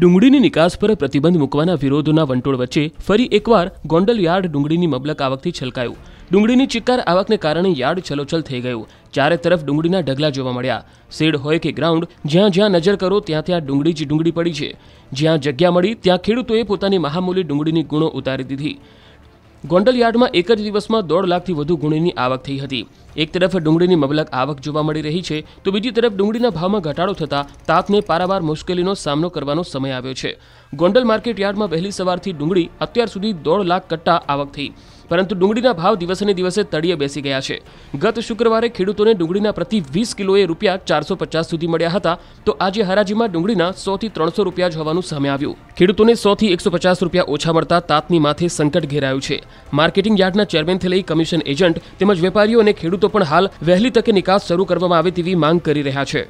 ડુંગળીની નિકાસ પર પ્રતિબંધ મૂકવાના વિરોધોના વંટોળ વચ્ચે ફરી એકવાર ગોંડલ યાર્ડ ડુંગળીની મબલક આવકથી છલકાયું ડુંગળીની ચિક્કાર આવકને કારણે યાર્ડ છલોછલ થઈ ગયું ચારે તરફ ડુંગળીના ઢગલા જોવા મળ્યા શેડ હોય કે ગ્રાઉન્ડ જ્યાં જ્યાં નજર કરો ત્યાં ત્યાં ડુંગળી જ ડુંગળી પડી છે જ્યાં જગ્યા મળી ત્યાં ખેડૂતોએ પોતાની મહામૂલી ડુંગળીની ગુણો ઉતારી દીધી ગોંડલ યાર્ડમાં એક જ દિવસમાં દોઢ લાખથી વધુ ગુણીની આવક થઈ હતી એક તરફ ડુંગળીની મબલક આવક જોવા મળી રહી છે તો બીજી તરફ ડુંગળીના ભાવમાં ઘટાડો થતાં તાપને પારાવાર મુશ્કેલીનો સામનો કરવાનો સમય આવ્યો છે ગોંડલ માર્કેટ યાર્ડમાં વહેલી સવારથી ડુંગળી અત્યાર સુધી દોઢ લાખ કટ્ટા આવક થઈ પરંતુ ડુંગળીના ભાવ દિવસે દિવસે તળીએ બેસી ગયા છે ગત શુક્રવારે ખેડૂતોને ડુંગળીના પ્રતિ વીસ કિલોએ રૂપિયા ચારસો પચાસ સુધી મળ્યા હતા તો આજે હરાજીમાં ડુંગળીના સોથી ત્રણસો રૂપિયા જ હોવાનું સામે આવ્યું ખેડૂતોને સોથી એકસો પચાસ રૂપિયા ઓછા મળતા તાતની માથે સંકટ ઘેરાયું છે માર્કેટિંગ યાર્ડના ચેરમેનથી લઈ કમિશન એજન્ટ તેમજ વેપારીઓ અને ખેડૂતો પણ હાલ વહેલી તકે નિકાસ શરૂ કરવામાં આવે તેવી માંગ કરી રહ્યા છે